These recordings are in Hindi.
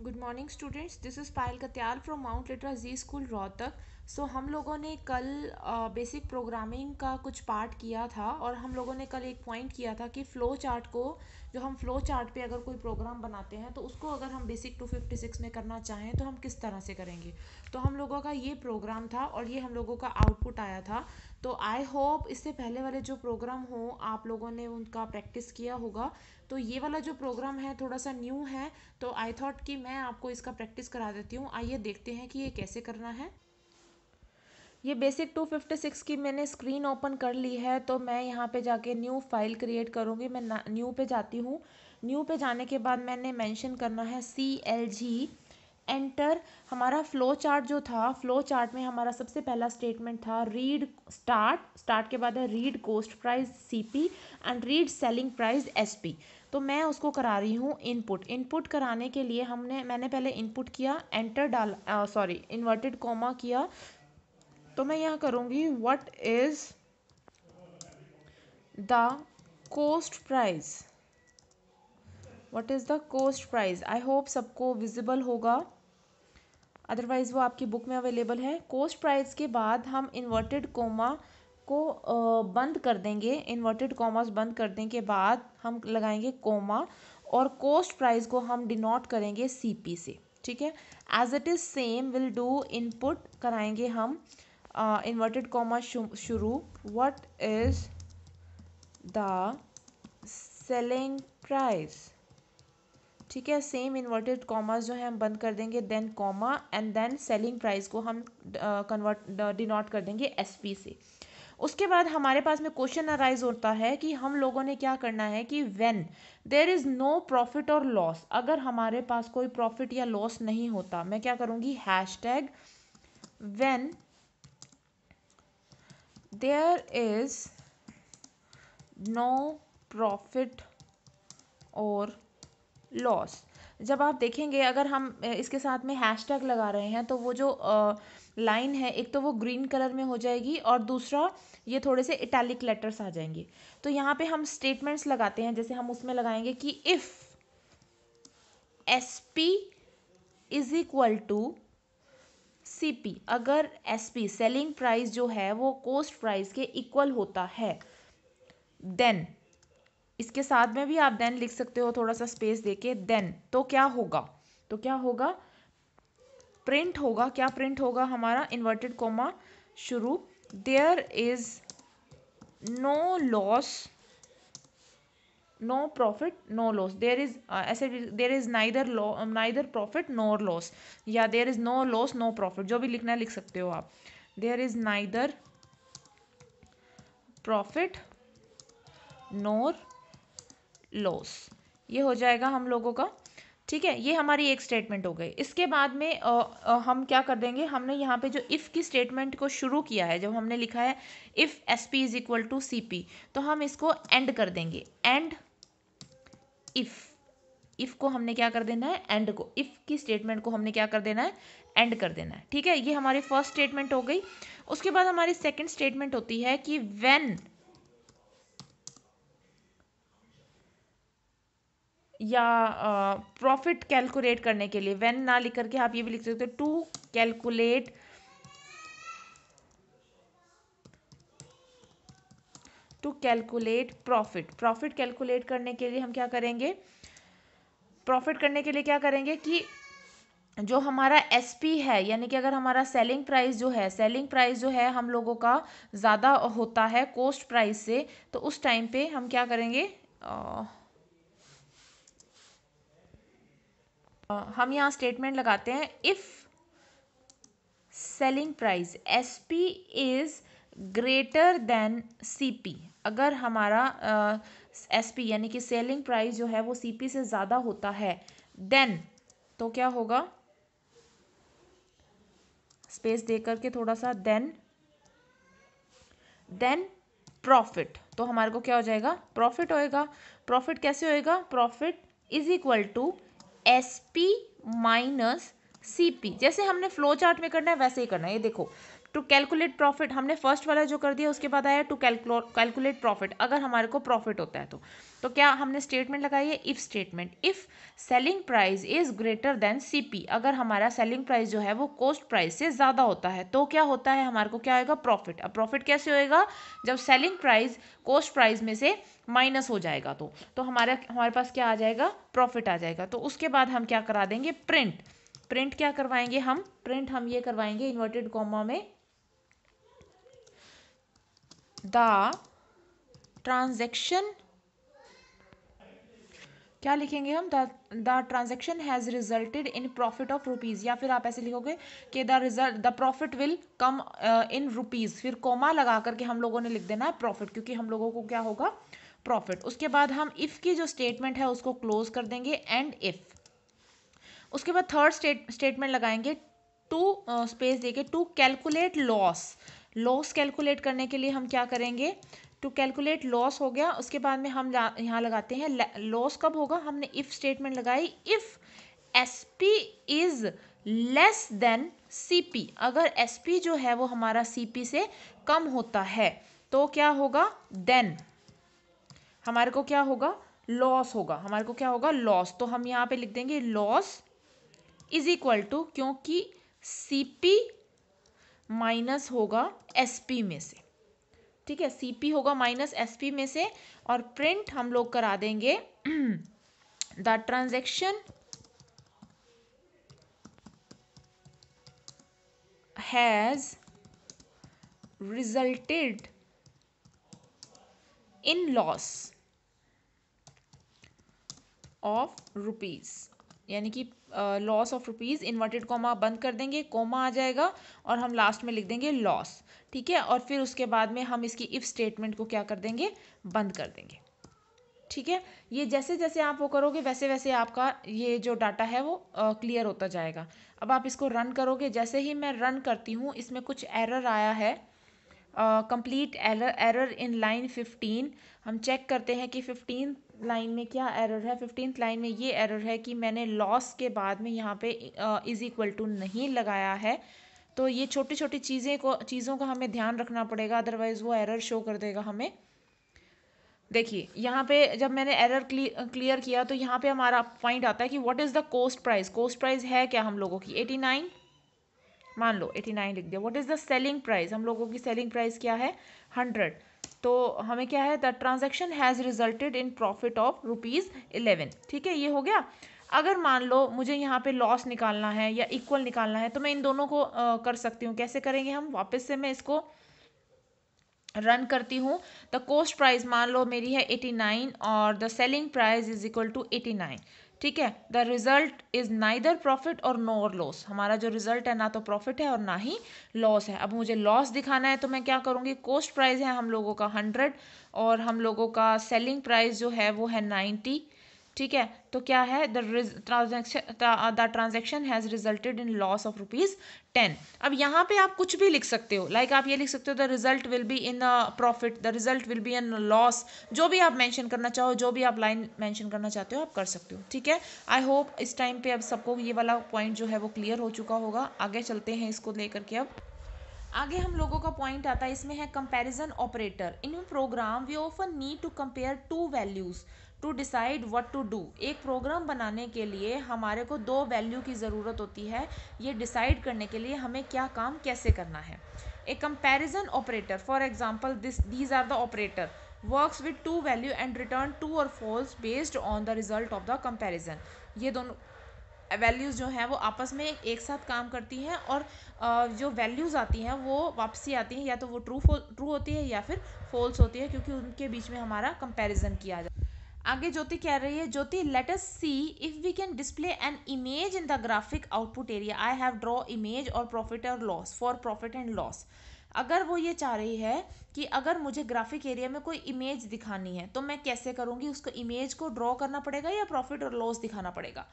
Good morning students, this is Payal Katyal from Mount Litra Z School Rohtak. So so, हम लोगों ने कल बेसिक प्रोग्रामिंग का कुछ पार्ट किया था और हम लोगों ने कल एक पॉइंट किया था कि फ़्लो चार्ट को जो हम फ़्लो चार्ट पे अगर कोई प्रोग्राम बनाते हैं तो उसको अगर हम बेसिक 256 में करना चाहें तो हम किस तरह से करेंगे तो हम लोगों का ये प्रोग्राम था और ये हम लोगों का आउटपुट आया था तो आई होप इससे पहले वाले जो प्रोग्राम हो आप लोगों ने उनका प्रैक्टिस किया होगा तो ये वाला जो प्रोग्राम है थोड़ा सा न्यू है तो आई थॉट कि मैं आपको इसका प्रैक्टिस करा देती हूँ आइए देखते हैं कि ये कैसे करना है ये बेसिक 256 की मैंने स्क्रीन ओपन कर ली है तो मैं यहाँ पे जाके न्यू फाइल क्रिएट करूँगी मैं न्यू पे जाती हूँ न्यू पे जाने के बाद मैंने मेंशन करना है सी एल जी एंटर हमारा फ्लो चार्ट जो था फ्लो चार्ट में हमारा सबसे पहला स्टेटमेंट था रीड स्टार्ट स्टार्ट के बाद है read cost price P and read selling price P तो मैं उसको करा रही हूँ इनपुट इनपुट कराने के लिए हमने मैंने पहले इनपुट किया एंटर डाला सॉरी इन्वर्टेड कॉमा किया तो मैं यहाँ करूँगी what is the cost price what is the cost price I hope सबको विजिबल होगा अदरवाइज़ वो आपकी बुक में अवेलेबल है कोस्ट प्राइज के बाद हम इन्वर्टेड कोमा को बंद कर देंगे इन्वर्टेड कॉमास बंद करने के बाद हम लगाएंगे कोमा और कोस्ट प्राइज को हम डिनोट करेंगे सी पी से ठीक है as it is same will do input कराएंगे हम इन्वर्टेड कॉमा शुरू what is the selling price ठीक है सेम इन्वर्टेड कॉमर्स जो है हम बंद कर देंगे then comma and then selling price को हम कन्वर्ट uh, डिनोट uh, कर देंगे एस पी से उसके बाद हमारे पास में क्वेश्चन अराइज होता है कि हम लोगों ने क्या करना है कि when there is no profit और लॉस अगर हमारे पास कोई प्रॉफिट या लॉस नहीं होता मैं क्या करूँगी hashtag when there is no profit or loss जब आप देखेंगे अगर हम इसके साथ में हैश टैग लगा रहे हैं तो वो जो लाइन है एक तो वो ग्रीन कलर में हो जाएगी और दूसरा ये थोड़े से इटैलिक लेटर्स आ जाएंगे तो यहाँ पे हम स्टेटमेंट्स लगाते हैं जैसे हम उसमें लगाएंगे कि if S P is equal to CP अगर एस पी सेलिंग प्राइस जो है वो कोस्ट प्राइस के इक्वल होता है देन इसके साथ में भी आप देन लिख सकते हो थोड़ा सा स्पेस देके देन तो क्या होगा तो क्या होगा प्रिंट होगा क्या प्रिंट होगा हमारा इन्वर्टेड कोमा शुरू there is no loss no profit no loss there is uh, ऐसे there is neither loss um, neither profit nor loss या there is no loss no profit जो भी लिखना है लिख सकते हो आप there is neither profit nor loss ये हो जाएगा हम लोगों का ठीक है ये हमारी एक स्टेटमेंट हो गई इसके बाद में आ, आ, हम क्या कर देंगे हमने यहाँ पे जो इफ़ की स्टेटमेंट को शुरू किया है जब हमने लिखा है if S P is equal to C P तो हम इसको एंड कर देंगे एंड इफ़ इफ़ को हमने क्या कर देना है एंड को इफ़ की स्टेटमेंट को हमने क्या कर देना है एंड कर देना है ठीक है ये हमारी फर्स्ट स्टेटमेंट हो गई उसके बाद हमारी सेकंड स्टेटमेंट होती है कि व्हेन या प्रॉफिट कैलकुलेट करने के लिए व्हेन ना लिख करके आप ये भी लिख सकते हो to calculate to calculate profit profit calculate करने के लिए हम क्या करेंगे प्रॉफिट करने के लिए क्या करेंगे कि जो हमारा एस पी है यानी कि अगर हमारा सेलिंग प्राइस जो है सेलिंग प्राइस जो है हम लोगों का ज़्यादा होता है कोस्ट प्राइस से तो उस टाइम पे हम क्या करेंगे आ, हम यहाँ स्टेटमेंट लगाते हैं if selling price S P is greater than C अगर हमारा एस पी यानी कि सेलिंग प्राइस जो है वो सी से ज़्यादा होता है देन तो क्या होगा स्पेस दे करके थोड़ा सा देन देन प्रॉफिट तो हमारे को क्या हो जाएगा प्रॉफिट होएगा प्रॉफिट कैसे होएगा profit is equal to S P minus C जैसे हमने फ्लो चार्ट में करना है वैसे ही करना है ये देखो टू कैलकुलेट प्रॉफिट हमने फर्स्ट वाला जो कर दिया उसके बाद आया टू कैलकुलेट प्रॉफिट अगर हमारे को प्रॉफिट होता है तो तो क्या हमने स्टेटमेंट लगाई है if statement if selling price is greater than CP अगर हमारा सेलिंग प्राइस जो है वो कॉस्ट प्राइस से ज़्यादा होता है तो क्या होता है हमारे को क्या होगा प्रॉफिट अब प्रॉफिट कैसे होएगा जब सेलिंग प्राइस कॉस्ट प्राइस में से माइनस हो जाएगा तो तो हमारा हमारे पास क्या आ जाएगा प्रॉफिट आ जाएगा तो उसके बाद हम क्या करा देंगे प्रिंट प्रिंट क्या करवाएंगे हम प्रिंट हम ये करवाएंगे इन्वर्टेड कॉमा में the ट्रांजेक्शन क्या लिखेंगे हम the transaction has resulted in profit of rupees या फिर आप ऐसे लिखोगे कि the result the profit will come in rupees फिर कोमा लगा करके हम लोगों ने लिख देना है प्रॉफिट क्योंकि हम लोगों को क्या होगा प्रॉफिट उसके बाद हम इफ़ की जो स्टेटमेंट है उसको क्लोज कर देंगे एंड इफ़ उसके बाद थर्ड स्टेट स्टेटमेंट लगाएंगे टू स्पेस देके to calculate loss loss calculate करने के लिए हम क्या करेंगे टू कैलकुलेट लॉस हो गया उसके बाद में हम यहाँ लगाते हैं लॉस कब होगा हमने इफ़ स्टेटमेंट लगाई if S P is less than C P अगर एस पी जो है वो हमारा सी पी से कम होता है तो क्या होगा देन हमारे को क्या होगा लॉस होगा हमारे को क्या होगा लॉस तो हम यहाँ पे लिख देंगे लॉस इज इक्वल टू क्योंकि सी पी माइनस होगा एस पी में से ठीक है सी पी होगा माइनस एस पी में से और प्रिंट हम लोग करा देंगे the transaction has resulted in loss of rupees यानी कि loss of rupees inverted comma बंद कर देंगे कॉमा आ जाएगा और हम लास्ट में लिख देंगे लॉस ठीक है और फिर उसके बाद में हम इसकी इफ़ स्टेटमेंट को क्या कर देंगे बंद कर देंगे ठीक है ये जैसे जैसे आप वो करोगे वैसे वैसे आपका ये जो डाटा है वो क्लियर होता जाएगा अब आप इसको रन करोगे जैसे ही मैं रन करती हूँ इसमें कुछ एरर आया है complete error in line fifteen हम चेक करते हैं कि फिफ्टीन लाइन में क्या एरर है फिफ्टीन लाइन में ये एरर है कि मैंने लॉस के बाद में यहाँ पे इज़ इक्वल टू नहीं लगाया है तो ये छोटी छोटी चीज़ें को चीज़ों का हमें ध्यान रखना पड़ेगा अदरवाइज़ वो एरर शो कर देगा हमें देखिए यहाँ पे जब मैंने एरर क्लियर किया तो यहाँ पे हमारा पॉइंट आता है कि what is the cost price cost price है क्या हम लोगों की एटी नाइन मान लो एटी नाइन लिख दिया what is the selling price हम लोगों की सेलिंग प्राइस क्या है हंड्रेड तो हमें क्या है the transaction has resulted in profit of rupees eleven ठीक है ये हो गया अगर मान लो मुझे यहाँ पे लॉस निकालना है या इक्वल निकालना है तो मैं इन दोनों को आ, कर सकती हूँ कैसे करेंगे हम वापस से मैं इसको रन करती हूँ द कोस्ट प्राइस मान लो मेरी है एटी नाइन और the selling price is equal to eighty nine ठीक है the result is neither profit और नो और लॉस हमारा जो रिजल्ट है ना तो प्रॉफिट है और ना ही लॉस है अब मुझे लॉस दिखाना है तो मैं क्या करूँगी कोस्ट प्राइस है हम लोगों का हंड्रेड और हम लोगों का सेलिंग प्राइस जो है वो है नाइन्टी ठीक है तो क्या है the transaction the transaction has resulted in loss of rupees ten अब यहाँ पे आप कुछ भी लिख सकते हो लाइक like आप ये लिख सकते हो the result will be in a profit the result will be in loss जो भी आप मेंशन करना चाहो जो भी आप लाइन मेंशन करना चाहते हो आप कर सकते हो ठीक है आई होप इस टाइम पे अब सबको ये वाला पॉइंट जो है वो क्लियर हो चुका होगा आगे चलते हैं इसको लेकर के अब आगे हम लोगों का पॉइंट आता है इसमें है comparison operator in program we often need to compare two values to decide what to do एक प्रोग्राम बनाने के लिए हमारे को दो वैल्यू की ज़रूरत होती है ये डिसाइड करने के लिए हमें क्या काम कैसे करना है a comparison operator for example this these are the operator works with two value and return true और false based on the result of the comparison ये दोनों वैल्यूज़ जो हैं वो आपस में एक साथ काम करती हैं और जो वैल्यूज़ आती हैं वो वापसी आती हैं या तो वो ट्रू ट्रू होती है या फिर फॉल्स होती है क्योंकि उनके बीच में हमारा कंपैरिजन किया जाता है आगे ज्योति कह रही है Jyoti let us see if we can display an image in the graphic output area I have draw image और प्रॉफिट और loss for profit and loss अगर वो ये चाह रही है कि अगर मुझे ग्राफिक एरिया में कोई इमेज दिखानी है तो मैं कैसे करूँगी उसको इमेज को ड्रॉ करना पड़ेगा या प्रॉफिट और लॉस दिखाना पड़ेगा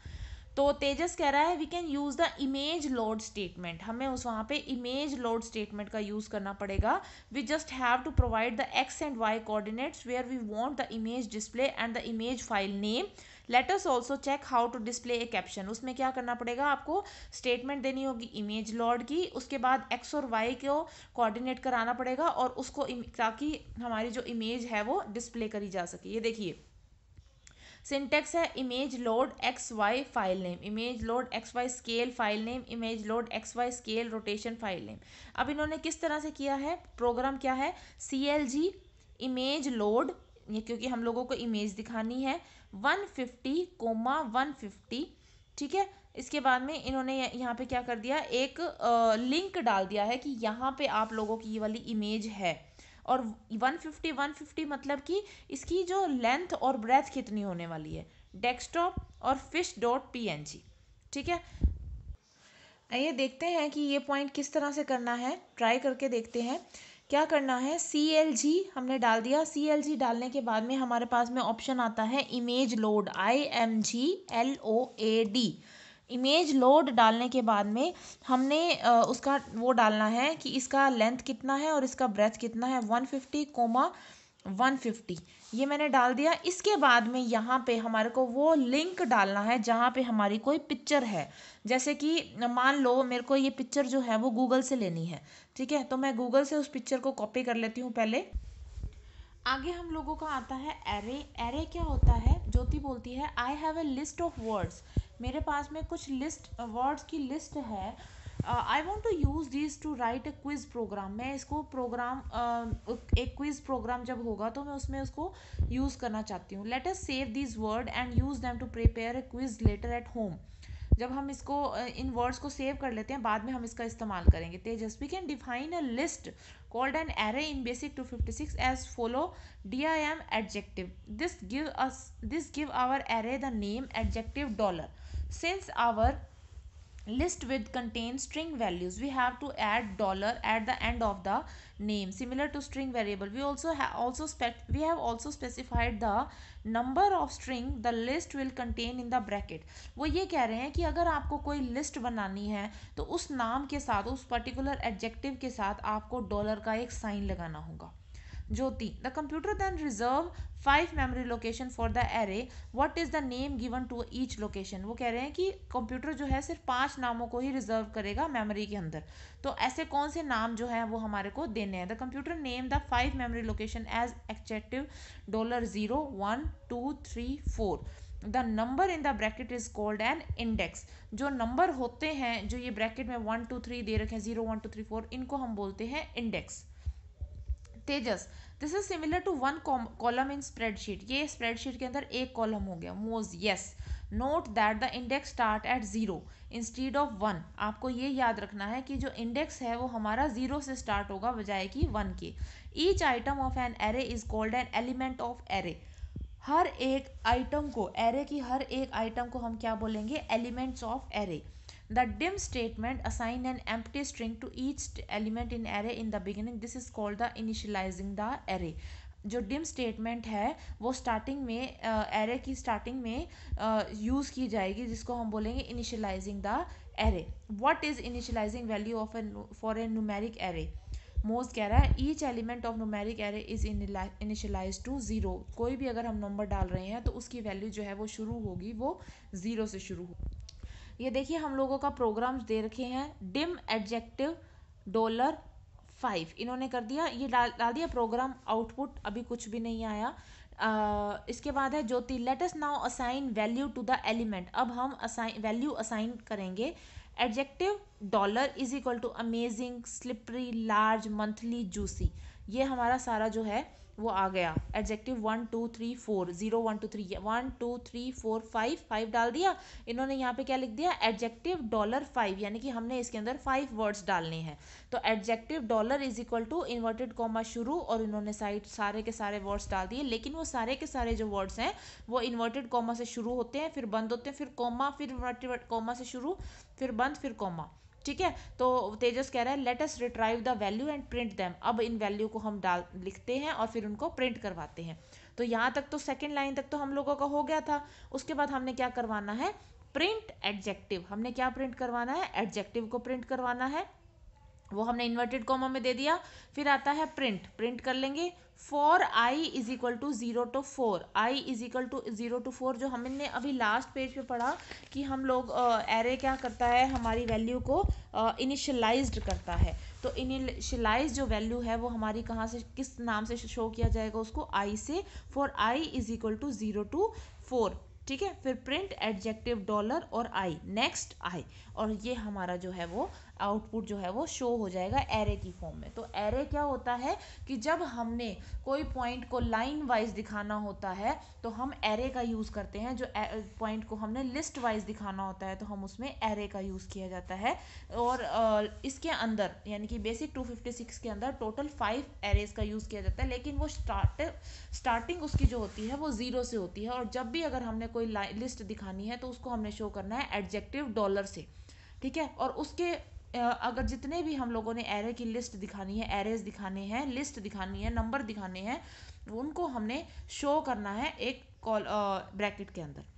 तो तेजस कह रहा है we can use the image load statement हमें उस वहाँ पे इमेज लोड स्टेटमेंट का यूज़ करना पड़ेगा we just have to provide the X and Y coordinates where we want the image display and the image file name let us also check how to display a caption उसमें क्या करना पड़ेगा आपको स्टेटमेंट देनी होगी इमेज लॉर्ड की उसके बाद एक्स और वाई को कोऑर्डिनेट कराना पड़ेगा और उसको ताकि हमारी जो इमेज है वो डिस्प्ले करी जा सके ये देखिए सिंटेक्स है image load X Y file name image load X Y scale file name image load X Y scale rotation file name अब इन्होंने किस तरह से किया है प्रोग्राम क्या है C L G image load ये क्योंकि हम लोगों को इमेज दिखानी है one fifty comma one fifty ठीक है इसके बाद में इन्होंने यहाँ पे क्या कर दिया एक आ, लिंक डाल दिया है कि यहाँ पे आप लोगों की ये वाली इमेज है और 150 150 मतलब कि इसकी जो लेंथ और ब्रेथ कितनी होने वाली है डेस्कटॉप और फिश डॉट पी ठीक है आइए देखते हैं कि ये पॉइंट किस तरह से करना है ट्राई करके देखते हैं क्या करना है सी एल जी हमने डाल दिया सी एल जी डालने के बाद में हमारे पास में ऑप्शन आता है image load I M G L O A D image load डालने के बाद में हमने उसका वो डालना है कि इसका लेंथ कितना है और इसका ब्रेथ कितना है one fifty comma one fifty ये मैंने डाल दिया इसके बाद में यहाँ पे हमारे को वो लिंक डालना है जहाँ पे हमारी कोई पिक्चर है जैसे कि मान लो मेरे को ये पिक्चर जो है वो गूगल से लेनी है ठीक है तो मैं गूगल से उस पिक्चर को कॉपी कर लेती हूँ पहले आगे हम लोगों का आता है एरे एरे क्या होता है ज्योति बोलती है I have a list of words मेरे पास में कुछ लिस्ट वर्ड्स की लिस्ट है I want to use this to write a quiz program मैं इसको प्रोग्राम uh, एक क्विज़ प्रोग्राम जब होगा तो मैं उसमें उसको यूज़ करना चाहती हूँ let us save this word and use them to prepare a quiz later at home जब हम इसको इन वर्ड्स को सेव कर लेते हैं बाद में हम इसका इस्तेमाल करेंगे Tejasvi can define a list called BASIC two fifty six as follow D I M adjective this give us this give our array the name adjective dollar since our list width contains string values we have to add dollar at the end of the name similar to string variable we also have also spec we have also specified the number of string the list will contain in the bracket वो ये कह रहे हैं कि अगर आपको कोई list बनानी है तो उस नाम के साथ उस particular adjective के साथ आपको dollar का एक sign लगाना होगा Jyoti. The computer then reserve five memory location for the array what is the name given to each location वो कह रहे हैं कि कंप्यूटर जो है सिर्फ पांच नामों को ही रिजर्व करेगा मेमोरी के अंदर तो ऐसे कौन से नाम जो है वो हमारे को देने हैं the computer name the five memory location as adjective dollar zero one two three four the number in the bracket is called an index जो नंबर होते हैं जो ये ब्रैकेट में वन टू थ्री दे रखे हैं zero one two three four इनको हम बोलते हैं index Tejas this is similar to one column in spreadsheet ये स्प्रेडशीट के अंदर एक कॉलम हो गया मोज yes note that the index start at zero instead of one आपको ये याद रखना है कि जो इंडेक्स है वो हमारा ज़ीरो से स्टार्ट होगा बजाय कि वन के each item of an array is called an element of array हर एक आइटम को एरे की हर एक आइटम को हम क्या बोलेंगे elements of array The dim statement assign an empty string to each element in array in the beginning. This is called the initializing the array. जो डिम स्टेटमेंट है वो स्टार्टिंग में एरे uh, की स्टार्टिंग में यूज़ uh, की जाएगी जिसको हम बोलेंगे initialising the array what is initialising value of a for a numeric array मोज कह रहा है each element of numeric array is initialise to zero कोई भी अगर हम नंबर डाल रहे हैं तो उसकी वैल्यू जो है वो शुरू होगी वो ज़ीरो से शुरू होगी ये देखिए हम लोगों का प्रोग्राम्स दे रखे हैं डिम एडजेक्टिव डॉलर फाइव इन्होंने कर दिया ये डाल डाल दिया प्रोग्राम आउटपुट अभी कुछ भी नहीं आया आ, इसके बाद है Jyoti latest now assign value to the element अब हम असाइन वैल्यू असाइन करेंगे adjective dollar is equal to amazing slippery large monthly juicy ये हमारा सारा जो है वो आ गया adjective one two three four zero one two three one two three four five five डाल दिया इन्होंने यहाँ पे क्या लिख दिया एडजेक्टिव डॉलर फाइव यानी कि हमने इसके अंदर फाइव वर्ड्स डालने हैं तो adjective dollar is equal to inverted comma शुरू और इन्होंने साइड सारे के सारे वर्ड्स डाल दिए लेकिन वो सारे के सारे जो वर्ड्स हैं वो इन्वर्टेड कॉमा से शुरू होते हैं फिर बंद होते हैं फिर कॉमा फिर इन्वर्टेड कॉमा से शुरू फिर बंद फिर कॉमा ठीक है तो तेजस कह रहा है let us retrieve the value and print them अब इन वैल्यू को हम डाल लिखते हैं और फिर उनको प्रिंट करवाते हैं तो यहाँ तक तो सेकेंड लाइन तक तो हम लोगों का हो गया था उसके बाद हमने क्या करवाना है प्रिंट एडजेक्टिव हमने क्या प्रिंट करवाना है एडजेक्टिव को प्रिंट करवाना है वो हमने इन्वर्टेड कॉमा में दे दिया फिर आता है प्रिंट प्रिंट कर लेंगे for I is equal to zero to four I is equal to zero to four जो हमने अभी लास्ट पेज पे पढ़ा कि हम लोग एरे क्या करता है हमारी वैल्यू को इनिशलाइज्ड करता है तो इनिशलाइज जो वैल्यू है वो हमारी कहाँ से किस नाम से शो किया जाएगा उसको आई से for I is equal to zero to four ठीक है फिर प्रिंट एडजेक्टिव डॉलर और आई नेक्स्ट आई और ये हमारा जो है वो आउटपुट जो है वो शो हो जाएगा एरे की फॉर्म में तो एरे क्या होता है कि जब हमने कोई पॉइंट को लाइन वाइज दिखाना होता है तो हम एरे का यूज़ करते हैं जो पॉइंट को हमने लिस्ट वाइज दिखाना होता है तो हम उसमें एरे का यूज़ किया जाता है और इसके अंदर यानी कि बेसिक 256 के अंदर टोटल फाइव एरेज का यूज़ किया जाता है लेकिन वो स्टार्ट स्टार्टिंग उसकी जो होती है वो ज़ीरो से होती है और जब भी अगर हमने कोई लिस्ट दिखानी है तो उसको हमने शो करना है एडजेक्टिव डॉलर से ठीक है और उसके अगर जितने भी हम लोगों ने एरे की लिस्ट दिखानी है एरेज दिखाने हैं लिस्ट दिखानी है नंबर दिखाने हैं उनको हमने शो करना है एक कॉल ब्रैकेट के अंदर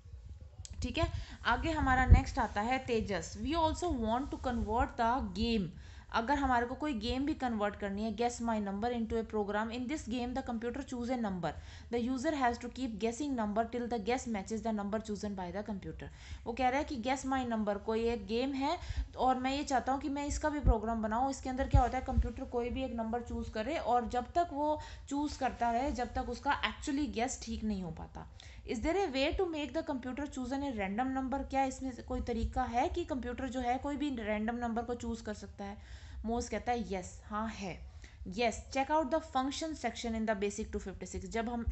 ठीक है आगे हमारा नेक्स्ट आता है Tejas we also want to convert the game अगर हमारे को कोई गेम भी कन्वर्ट करनी है guess my number into a program in this game the computer choose a number the user has to keep guessing number till the guess matches the number chosen by the computer वो कह रहा है कि गेस माई नंबर कोई एक गेम है और मैं ये चाहता हूँ कि मैं इसका भी प्रोग्राम बनाऊँ इसके अंदर क्या होता है कंप्यूटर कोई भी एक नंबर चूज़ करे और जब तक वो चूज़ करता रहे जब तक उसका एक्चुअली गेस ठीक नहीं हो पाता is there a way to make the computer choose an a random number क्या इसमें कोई तरीका है कि कंप्यूटर जो है कोई भी रैंडम नंबर को चूज कर सकता है मोस कहता है येस yes, हाँ है yes check out the function section in the BASIC two fifty six जब हम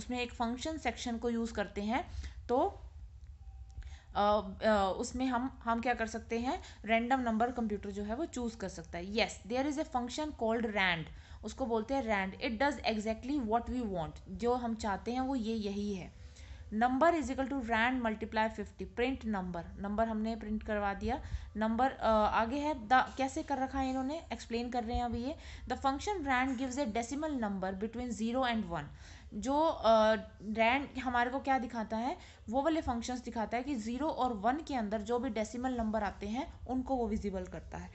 उसमें एक फंक्शन सेक्शन को यूज़ करते हैं तो आ, आ, उसमें हम हम क्या कर सकते हैं रैंडम नंबर कंप्यूटर जो है वो चूज़ कर सकता है yes there is a function called rand उसको बोलते हैं rand it does exactly what we want जो हम चाहते हैं वो ये यही है number is equal to rand multiply fifty print number number हमने प्रिंट करवा दिया नंबर आगे है द कैसे कर रखा है इन्होंने एक्सप्लेन कर रहे हैं अभी ये the function rand gives a decimal number between zero and one जो रैंड uh, हमारे को क्या दिखाता है वो वाले फंक्शंस दिखाता है कि ज़ीरो और वन के अंदर जो भी डेसिमल नंबर आते हैं उनको वो विजिबल करता है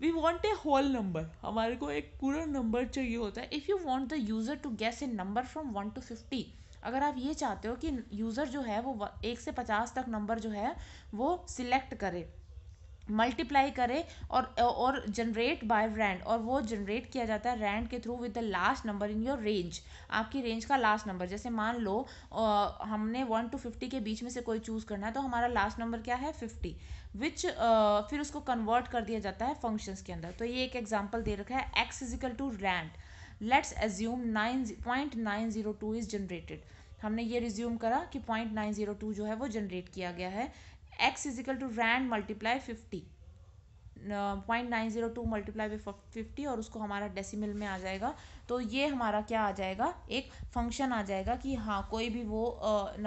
we want a whole number हमारे को एक पूरा नंबर चाहिए होता है if you want the user to guess a number from one to fifty अगर आप ये चाहते हो कि यूज़र जो है वो एक से पचास तक नंबर जो है वो सिलेक्ट करे मल्टीप्लाई करे और और जनरेट बाय रैंड और वो जनरेट किया जाता है रैंड के through with the last number in your range आपकी रेंज का लास्ट नंबर जैसे मान लो आ, हमने वन टू फिफ्टी के बीच में से कोई चूज़ करना है तो हमारा लास्ट नंबर क्या है फिफ्टी विच फिर उसको कन्वर्ट कर दिया जाता है फंक्शंस के अंदर तो ये एक एग्जाम्पल दे रखा है X is equal to rand let's assume nine point nine zero two is generated हमने ये रिज्यूम करा कि पॉइंट नाइन जीरो टू जो है वो जनरेट किया गया है X is equal to rand multiply fifty point nine zero two multiply with fifty और उसको हमारा डेसिमल में आ जाएगा तो ये हमारा क्या आ जाएगा एक फंक्शन आ जाएगा कि हाँ कोई भी वो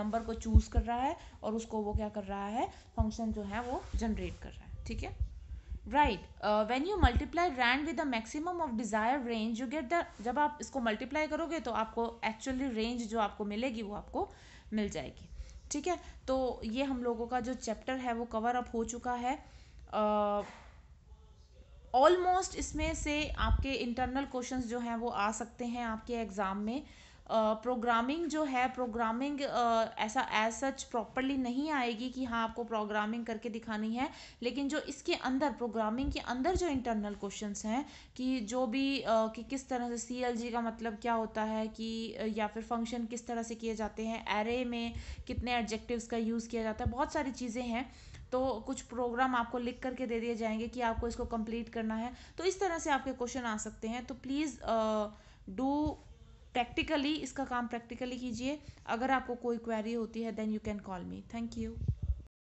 नंबर को चूज़ कर रहा है और उसको वो क्या कर रहा है फंक्शन जो है वो जनरेट कर रहा है ठीक है right when you multiply rand with the maximum of desire range you get the जब आप इसको मल्टीप्लाई करोगे तो आपको एक्चुअली रेंज जो आपको मिलेगी वो आपको मिल जाएगी ठीक है तो ये हम लोगों का जो चैप्टर है वो कवर अप हो चुका है ऑलमोस्ट uh, इसमें से आपके इंटरनल क्वेश्चंस जो हैं वो आ सकते हैं आपके एग्ज़ाम में प्रोग्रामिंग जो है प्रोग्रामिंग ऐसा एज सच प्रॉपरली नहीं आएगी कि हाँ आपको प्रोग्रामिंग करके दिखानी है लेकिन जो इसके अंदर प्रोग्रामिंग के अंदर जो इंटरनल क्वेश्चन हैं कि जो भी कि किस तरह से सी का मतलब क्या होता है कि या फिर फंक्शन किस तरह से किए जाते हैं एरे में कितने एडजेक्टिव्स का यूज़ किया जाता है बहुत सारी चीज़ें हैं तो कुछ प्रोग्राम आपको लिख करके दे दिए जाएंगे कि आपको इसको कंप्लीट करना है तो इस तरह से आपके क्वेश्चन आ सकते हैं तो प्लीज़ डू प्रैक्टिकली इसका काम प्रैक्टिकली कीजिए अगर आपको कोई क्वेरी होती है then you can call me thank you